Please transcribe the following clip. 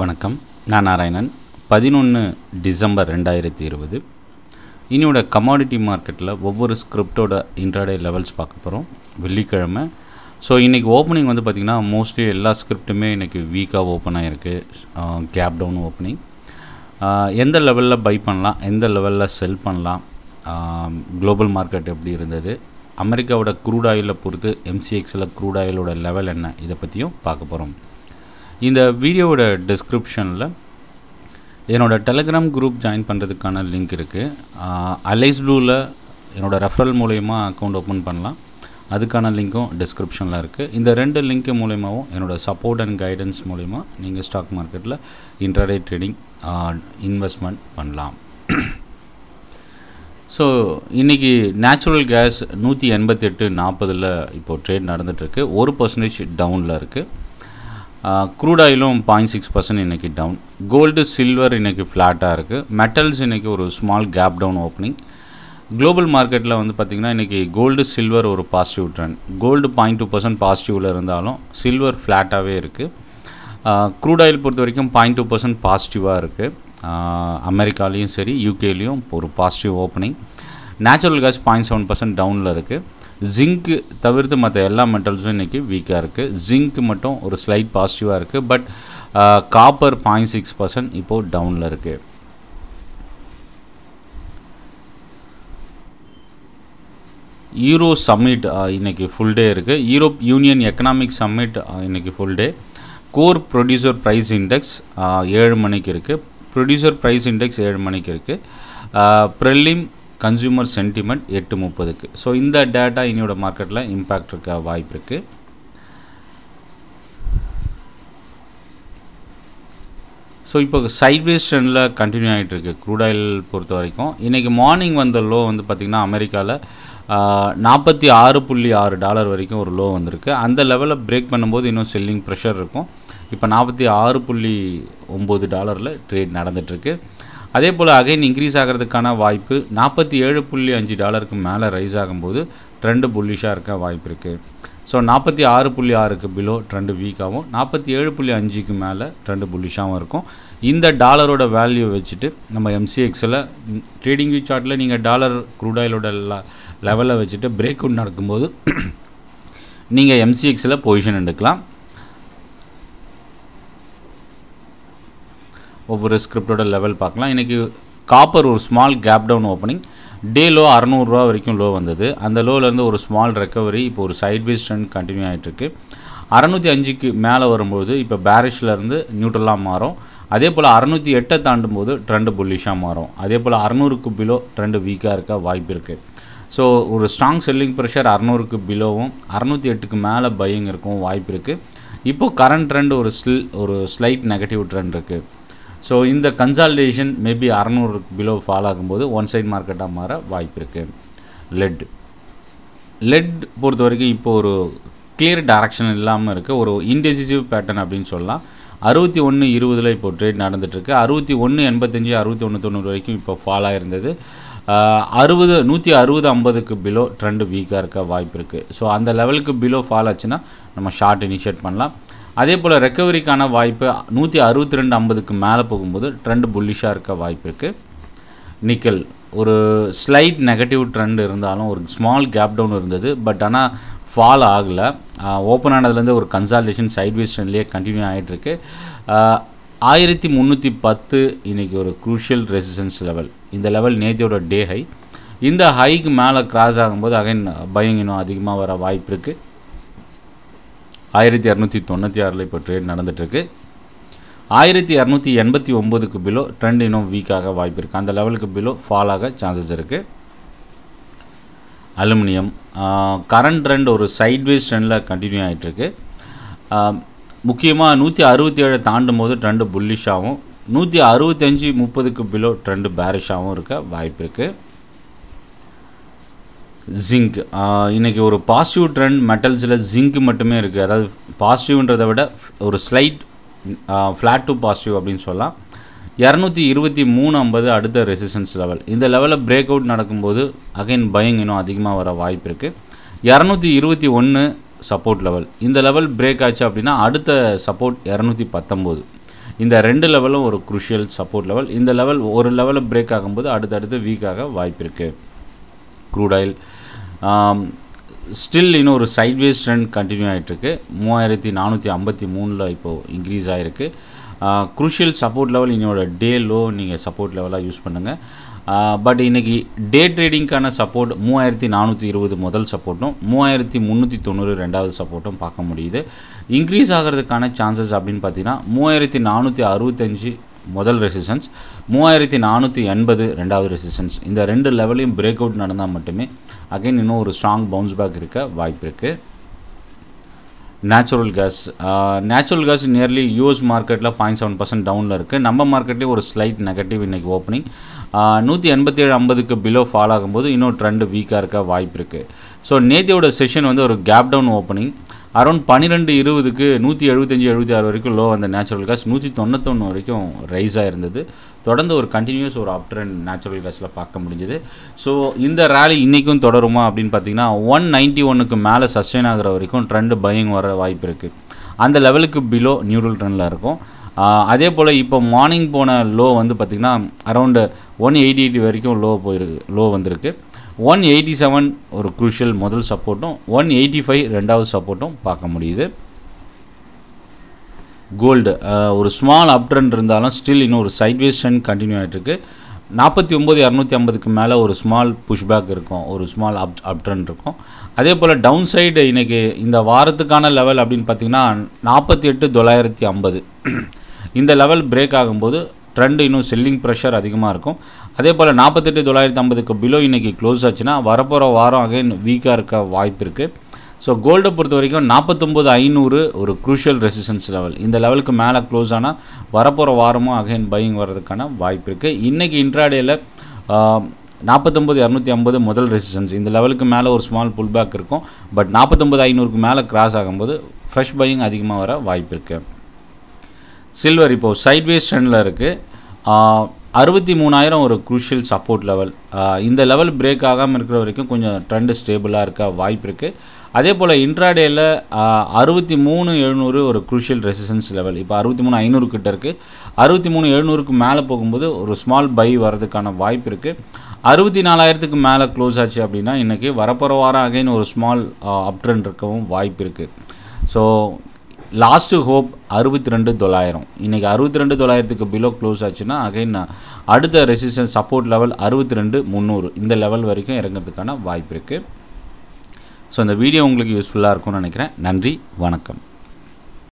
வணக்கம் நான் நாராயணன் பதினொன்று டிசம்பர் ரெண்டாயிரத்தி இருபது இனியோட கமாடிட்டி மார்க்கெட்டில் ஒவ்வொரு ஸ்கிரிப்டோட இன்ட்ராடே லெவல்ஸ் பார்க்க போகிறோம் வெள்ளிக்கிழமை ஸோ இன்றைக்கி ஓப்பனிங் வந்து பார்த்திங்கன்னா மோஸ்ட்லி எல்லா ஸ்கிரிப்டுமே இன்றைக்கி வீக்காக ஓப்பன் ஆகிருக்கு கேப் டவுன் ஓப்பனிங் எந்த லெவலில் பை பண்ணலாம் எந்த லெவலில் செல் பண்ணலாம் குளோபல் மார்க்கெட் எப்படி இருந்தது அமெரிக்காவோட குரூட் ஆயிலை பொறுத்து எம்சிஎக்ஸில் குரூட் ஆயிலோட லெவல் என்ன இதை பற்றியும் பார்க்க போகிறோம் இந்த வீடியோவோட டிஸ்கிரிப்ஷனில் என்னோடய டெலகிராம் குரூப் ஜாயின் பண்ணுறதுக்கான லிங்க் இருக்குது அலைஸ் ப்ளூவில் என்னோடய ரெஃபரல் மூலயமா அக்கௌண்ட் ஓப்பன் பண்ணலாம் அதுக்கான லிங்க்கும் டிஸ்கிரிப்ஷனில் இருக்குது இந்த ரெண்டு லிங்க்கு மூலயமாவும் என்னோடய சப்போர்ட் அண்ட் கைடன்ஸ் மூலிமா நீங்கள் ஸ்டாக் மார்க்கெட்டில் இன்டர்டே ட்ரேடிங் இன்வெஸ்ட்மெண்ட் பண்ணலாம் ஸோ இன்றைக்கி நேச்சுரல் கேஸ் நூற்றி எண்பத்தெட்டு நாற்பதில் இப்போது ட்ரேட் நடந்துகிட்ருக்கு ஒரு பர்சன்டேஜ் டவுனில் இருக்குது க்ரூட் ஆயிலும் பாயிண்ட் சிக்ஸ் பர்சன்ட் இன்றைக்கி டவுன் கோல்டு சில்வர் இன்றைக்கி ஃப்ளாட்டாக இருக்குது மெட்டல்ஸ் இன்றைக்கி ஒரு small gap down opening global மார்க்கெட்டில் வந்து பார்த்திங்கன்னா இன்றைக்கி கோல்டு சில்வர் ஒரு positive trend gold point two percent பாசிட்டிவில் இருந்தாலும் சில்வர் ஃப்ளாட்டாகவே இருக்குது க்ரூட் ஆயில் பொறுத்த வரைக்கும் பாயிண்ட் டூ பர்சன்ட் பாசிட்டிவாக இருக்குது அமெரிக்காலேயும் சரி யூகேலேயும் ஒரு positive opening natural gas point seven percent டவுனில் இருக்குது ஜிங்க்கு தவிர்த்து மற்ற எல்லா மெட்டல்ஸும் இன்றைக்கி வீக்காக இருக்குது ஜிங்க் மட்டும் ஒரு ஸ்லைட் பாசிட்டிவாக இருக்குது but copper point six percent இப்போது டவுனில் இருக்குது ஈரோ சம்மிட் இன்றைக்கி ஃபுல் டே இருக்குது யூரோப் யூனியன் எக்கனாமிக் சம்மிட் இன்றைக்கி full day core producer price index ஏழு மணிக்கு இருக்குது ப்ரொடியூசர் ப்ரைஸ் இண்டெக்ஸ் ஏழு மணிக்கு இருக்குது ப்ரெல்லிம் கன்சியூமர் சென்டிமெண்ட் எட்டு முப்பதுக்கு ஸோ இந்த டேட்டா இனியோட மார்க்கெட்டில் இம்பேக்ட் இருக்க வாய்ப்பு இருக்குது ஸோ இப்போ சைட்வேஸ் ட்ரெண்டில் கண்டினியூ ஆகிட்டு இருக்குது குரூடாயில் பொறுத்த வரைக்கும் இன்றைக்கி மார்னிங் வந்த லோ வந்து பார்த்திங்கன்னா அமெரிக்காவில் நாற்பத்தி ஆறு புள்ளி ஆறு டாலர் வரைக்கும் ஒரு லோ வந்திருக்கு அந்த லெவலில் பிரேக் பண்ணும்போது இன்னும் செல்லிங் ப்ரெஷர் இருக்கும் இப்போ நாற்பத்தி ஆறு புள்ளி ஒம்பது டாலரில் ட்ரேட் நடந்துகிட்ருக்கு அதே போல் அகைன் இன்க்ரீஸ் ஆகிறதுக்கான வாய்ப்பு நாற்பத்தி ஏழு புள்ளி அஞ்சு டாலருக்கு மேலே ரைஸ் ஆகும்போது ட்ரெண்டு புல்லிஷாக இருக்க வாய்ப்பு இருக்குது ஸோ நாற்பத்தி ஆறு புள்ளி ஆறுக்கு பிலோ ட்ரெண்டு வீக்காகவும் நாற்பத்தி ஏழு புள்ளி அஞ்சுக்கு மேலே ட்ரெண்டு புல்லிஷாகவும் இருக்கும் இந்த டாலரோட வேல்யூ வச்சுட்டு நம்ம எம்சிஎக்ஸில் ட்ரேடிங் வியூ சார்ட்டில் நீங்கள் டாலர் க்ரூட் ஆயிலோட லெவலை வச்சுட்டு பிரேக் அவுட் நடக்கும்போது நீங்கள் எம்சிஎக்ஸில் பொசிஷன் எடுக்கலாம் ஒவ்வொரு ஸ்கிரிப்டோட லெவல் பார்க்கலாம் இன்றைக்கி காப்பர் ஒரு small gap down opening day low அறநூறுரூவா வரைக்கும் லோ வந்தது அந்த லோவிலேருந்து ஒரு ஸ்மால் ரெக்கவரி இப்போ ஒரு சைட் பேஸ் ட்ரெண்ட் கண்டினியூ ஆகிட்டுருக்கு அறநூற்றி அஞ்சுக்கு மேலே வரும்போது இப்போ பேரிஷ்லேருந்து நியூட்ரலாக மாறும் அதே போல் அறநூற்றி எட்டை தாண்டும் போது ட்ரெண்டு புல்லிஷாக மாறும் அதே போல் அறநூறுக்கு பிலோ ட்ரெண்டு வீக்காக இருக்க வாய்ப்பு இருக்குது ஸோ ஒரு ஸ்ட்ராங் செல்லிங் ப்ரெஷர் அறநூறுக்கு பிலோவும் அறநூற்றி எட்டுக்கு மேலே பையங்க இருக்கும் வாய்ப்பு இருக்குது இப்போது கரண்ட் ட்ரெண்ட் ஒரு ஸ்ல் ஒரு ஸ்லைட் நெகட்டிவ் ட்ரெண்ட் இருக்குது ஸோ இந்த கன்சால்டேஷன் மேபி அறநூறுக்கு பிலோ ஃபால் ஆகும்போது ஒன் சைட் மார்க்கெட்டாக மாற வாய்ப்பு இருக்குது லெட் லெட் பொறுத்த வரைக்கும் இப்போது ஒரு கிளியர் டைரக்ஷன் இல்லாமல் இருக்குது ஒரு இன்டெசிசிவ் பேட்டர்ன் அப்படின்னு சொல்லலாம் அறுபத்தி ஒன்று இருபதில் இப்போ ட்ரேட் நடந்துகிட்ருக்கு அறுபத்தி ஒன்று எண்பத்தஞ்சு அறுபத்தி ஒன்று தொண்ணூறு வரைக்கும் இப்போ ஃபால் ஆகிருந்தது அறுபது நூற்றி அறுபது ஐம்பதுக்கு பிலோ ட்ரெண்டு வீக்காக இருக்க வாய்ப்பு இருக்குது ஸோ அந்த லெவலுக்கு பிலோ ஃபால் ஆச்சுன்னா நம்ம ஷார்ட் இனிஷியேட் பண்ணலாம் அதே போல் ரெக்கவரிக்கான வாய்ப்பு நூற்றி அறுபத்தி ரெண்டு ஐம்பதுக்கு மேலே போகும்போது ட்ரெண்ட் புல்லிஷாக இருக்க வாய்ப்பு இருக்குது நிக்கல் ஒரு ஸ்லைட் நெகட்டிவ் ட்ரெண்ட் இருந்தாலும் ஒரு ஸ்மால் கேப் டவுன் இருந்தது பட் ஆனால் ஃபால் ஆகலை ஓப்பன் ஆனதுலேருந்து ஒரு கன்சால்டேஷன் சைட்வேஸ் ட்ரெண்ட்லேயே கண்டினியூ ஆகிட்டுருக்கு ஆயிரத்தி முந்நூற்றி பத்து இன்றைக்கி ஒரு குரூஷியல் ரெசிஸ்டன்ஸ் லெவல் இந்த லெவல் நேத்தியோட டே ஹை இந்த ஹைக்கு மேலே கிராஸ் ஆகும்போது அகைன் பயிங் இன்னும் அதிகமாக வர வாய்ப்பு இருக்குது ஆயிரத்தி இரநூத்தி தொண்ணூற்றி ஆறில் இப்போ ட்ரேட் நடந்துகிட்ருக்கு ஆயிரத்தி இரநூத்தி எண்பத்தி ஒம்போதுக்கு பிலோ ட்ரெண்ட் இன்னும் வீக்காக வாய்ப்பு இருக்குது அந்த லெவலுக்கு பிலோ ஃபால் ஆக சான்சஸ் இருக்குது அலுமினியம் கரண்ட் ட்ரெண்ட் ஒரு சைட்வேஸ் ட்ரெண்டில் கண்டினியூ ஆகிட்டுருக்கு முக்கியமாக நூற்றி அறுபத்தி ஏழை தாண்டும் போது ட்ரெண்டு புல்லிஷாகவும் நூற்றி அறுபத்தஞ்சி முப்பதுக்கு பிலோ ட்ரெண்டு பேரிஷாகவும் இருக்க வாய்ப்பு இருக்குது ஜிங்க் இன்றைக்கி ஒரு பாசிட்டிவ் ட்ரெண்ட் மெட்டல்ஸில் ஜிங்க் மட்டுமே இருக்குது அதாவது பாசிட்டிவ்ன்றதை விட ஒரு ஸ்லைட் ஃப்ளாட் டு பாசிட்டிவ் அப்படின்னு சொல்லலாம் இரநூத்தி இருபத்தி மூணு ஐம்பது அடுத்த ரெசிஸ்டன்ஸ் லெவல் இந்த லெவலில் பிரேக் அவுட் நடக்கும்போது அகைன் பயங் இன்னும் அதிகமாக வர வாய்ப்பு இருக்குது இரநூத்தி இருபத்தி ஒன்று சப்போர்ட் லெவல் இந்த லெவல் பிரேக் ஆச்சு அப்படின்னா அடுத்த சப்போர்ட் இரநூத்தி பத்தொம்போது இந்த ரெண்டு லெவலும் ஒரு குருஷியல் சப்போர்ட் லெவல் இந்த லெவல் ஒரு லெவலில் பிரேக் ஆகும்போது அடுத்தடுத்து வீக்காக வாய்ப்பு இருக்குது க்ரூட் ஆயில் ஸ்டில் இன்னும் ஒரு சைட்வேஸ் ட்ரெண்ட் கண்டினியூ ஆகிட்டுருக்கு மூவாயிரத்தி நானூற்றி ஐம்பத்தி மூணில் இப்போது இன்க்ரீஸ் ஆகிருக்கு குரூஷியல் சப்போர்ட் லெவல் இன்னோட டே லோ நீங்கள் சப்போர்ட் லெவலாக யூஸ் பண்ணுங்கள் பட் இன்றைக்கி டே ட்ரேடிங்க்கான சப்போர்ட் மூவாயிரத்தி நானூற்றி இருபது முதல் சப்போர்ட்டும் மூவாயிரத்தி முந்நூற்றி தொண்ணூறு ரெண்டாவது சப்போர்ட்டும் பார்க்க முடியுது இன்க்ரீஸ் ஆகிறதுக்கான சான்சஸ் அப்படின்னு பார்த்தீங்கன்னா மூவாயிரத்தி நானூற்றி அறுபத்தஞ்சு முதல் ரெசிஸ்டன்ஸ் மூவாயிரத்தி நானூற்றி எண்பது ரெண்டாவது ரெசிஸ்டன்ஸ் இந்த ரெண்டு லெவலையும் பிரேக் அவுட் நடந்தால் மட்டுமே அகைன் இன்னும் ஒரு ஸ்ட்ராங் பவுன்ஸ் பேக் இருக்க வாய்ப்பு இருக்குது natural gas natural gas nearly US மார்க்கெட்டில் பாயிண்ட் செவன் பர்சன்ட் டவுனில் இருக்குது நம்ம மார்க்கெட்லேயும் ஒரு ஸ்லைட் நெகட்டிவ் இன்றைக்கி ஓப்பனிங் நூற்றி எண்பத்தி ஏழு ஐம்பதுக்கு பிலோ ஃபால் ஆகும்போது இன்னும் ட்ரெண்டு வீக்காக இருக்க வாய்ப்பு இருக்குது ஸோ நேத்தியோட செஷன் வந்து ஒரு கேப் டவுன் ஓப்பனிங் அரௌண்ட் பன்னிரெண்டு இருபதுக்கு நூற்றி எழுபத்தஞ்சி எழுபத்தி ஆறு வரைக்கும் லோ அந்த நேச்சுரல் கேஸ் நூற்றி தொண்ணூத்தொன்று வரைக்கும் ரைஸ் ஆகிருந்தது தொடர்ந்து ஒரு கண்டினியூஸ் ஒரு அப் ட்ரெண்ட் நேச்சுரல் கேஸில் பார்க்க முடிஞ்சுது ஸோ இந்த ரேலி இன்றைக்கும் தொடருமா அப்படின்னு பார்த்தீங்கன்னா ஒன் நைன்ட்டி ஒன்றுக்கு மேலே சஸ்டெயின் ஆகிற வரைக்கும் ட்ரெண்டு பயிங் வர வாய்ப்பு இருக்குது அந்த லெவலுக்கு பிலோ நியூரல் ட்ரெண்டில் இருக்கும் அதே போல் இப்போ மார்னிங் போன லோ வந்து பார்த்திங்கன்னா அரௌண்டு ஒன் எயிட்டி எயிட்டி வரைக்கும் லோ போயிருக்கு லோ வந்திருக்கு ஒன் எயிட்டி செவன் ஒரு குரூஷியல் முதல் சப்போர்ட்டும் ஒன் எயிட்டி ஃபைவ் ரெண்டாவது சப்போர்ட்டும் பார்க்க முடியுது கோல்டு ஒரு ஸ்மால் அப் ட்ரெண்ட் இருந்தாலும் ஸ்டில் இன்னும் ஒரு சைட்வேஸ் ட்ரெண்ட் கண்டினியூ ஆகிட்டுருக்கு நாற்பத்தி ஒம்பது இரநூத்தி ஐம்பதுக்கு மேலே ஒரு ஸ்மால் புஷ்பேக் இருக்கும் ஒரு ஸ்மால் அப் அப் ட்ரெண்ட் இருக்கும் அதே போல் டவுன் சைடு இன்றைக்கி இந்த வாரத்துக்கான லெவல் அப்படின்னு பார்த்திங்கன்னா நாற்பத்தி எட்டு தொள்ளாயிரத்தி ஐம்பது இந்த லெவல் பிரேக் ஆகும்போது ட்ரெண்ட் இன்னும் செல்லிங் ப்ரெஷர் அதிகமாக இருக்கும் அதே போல் நாற்பத்தெட்டு தொள்ளாயிரத்தி ஐம்பதுக்கு பிலோ இன்றைக்கி க்ளோஸ் ஆச்சுன்னா வரப்போகிற வாரம் அகைன் வீக்காக இருக்க வாய்ப்பு இருக்குது ஸோ கோல்டை பொறுத்த வரைக்கும் நாற்பத்தொம்போது ஐநூறு ஒரு குரூஷியல் ரெசிஸ்டன்ஸ் லெவல் இந்த லெவலுக்கு மேலே க்ளோஸ் ஆனால் வரப்போகிற வாரமும் அகைன் பையிங் வர்றதுக்கான வாய்ப்பு இருக்குது இன்றைக்கி இன்ட்ராடேயில் நாற்பத்தொம்பது இரநூத்தி ஐம்பது முதல் ரெசிஸ்டன்ஸ் இந்த லெவலுக்கு மேலே ஒரு ஸ்மால் புல் பேக் இருக்கும் பட் நாற்பத்தொம்பது ஐநூறுக்கு மேலே கிராஸ் ஆகும்போது ஃப்ரெஷ் பையிங் அதிகமாக வர வாய்ப்பு இருக்குது சில்வர் இப்போது சைட்வேஸ் ட்ரெண்டில் இருக்குது அறுபத்தி மூணாயிரம் ஒரு குரூஷியல் சப்போர்ட் லெவல் இந்த லெவல் பிரேக் ஆகாமல் இருக்கிற வரைக்கும் கொஞ்சம் ட்ரெண்டு ஸ்டேபிளாக இருக்க வாய்ப்பு இருக்குது அதே போல் இன்ட்ராடேயில் அறுபத்தி மூணு எழுநூறு ஒரு குரூஷியல் ரெசிஸ்டன்ஸ் லெவல் இப்போ அறுபத்தி மூணு ஐநூறு கிட்ட இருக்குது அறுபத்தி மூணு எழுநூறுக்கு மேலே போகும்போது ஒரு ஸ்மால் பை வர்றதுக்கான வாய்ப்பு இருக்குது அறுபத்தி நாலாயிரத்துக்கு மேலே க்ளோஸ் ஆச்சு அப்படின்னா இன்றைக்கி வரப்போகிற வாரம் அகைன் ஒரு ஸ்மால் அப் ட்ரெண்ட் இருக்கவும் வாய்ப்பு இருக்குது ஸோ லாஸ்ட்டு ஹோப் அறுபத்தி ரெண்டு தொள்ளாயிரம் இன்றைக்கி அறுபத்தி ரெண்டு தொள்ளாயிரத்துக்கு பிலோ க்ளோஸ் ஆச்சுன்னா அகைன் அடுத்த ரெசிஸ்டன்ஸ் சப்போர்ட் லெவல் அறுபத்தி ரெண்டு முந்நூறு இந்த லெவல் வரைக்கும் இறங்கிறதுக்கான வாய்ப்பு இருக்குது ஸோ இந்த வீடியோ உங்களுக்கு யூஸ்ஃபுல்லாக இருக்கும்னு நினைக்கிறேன் நன்றி வணக்கம்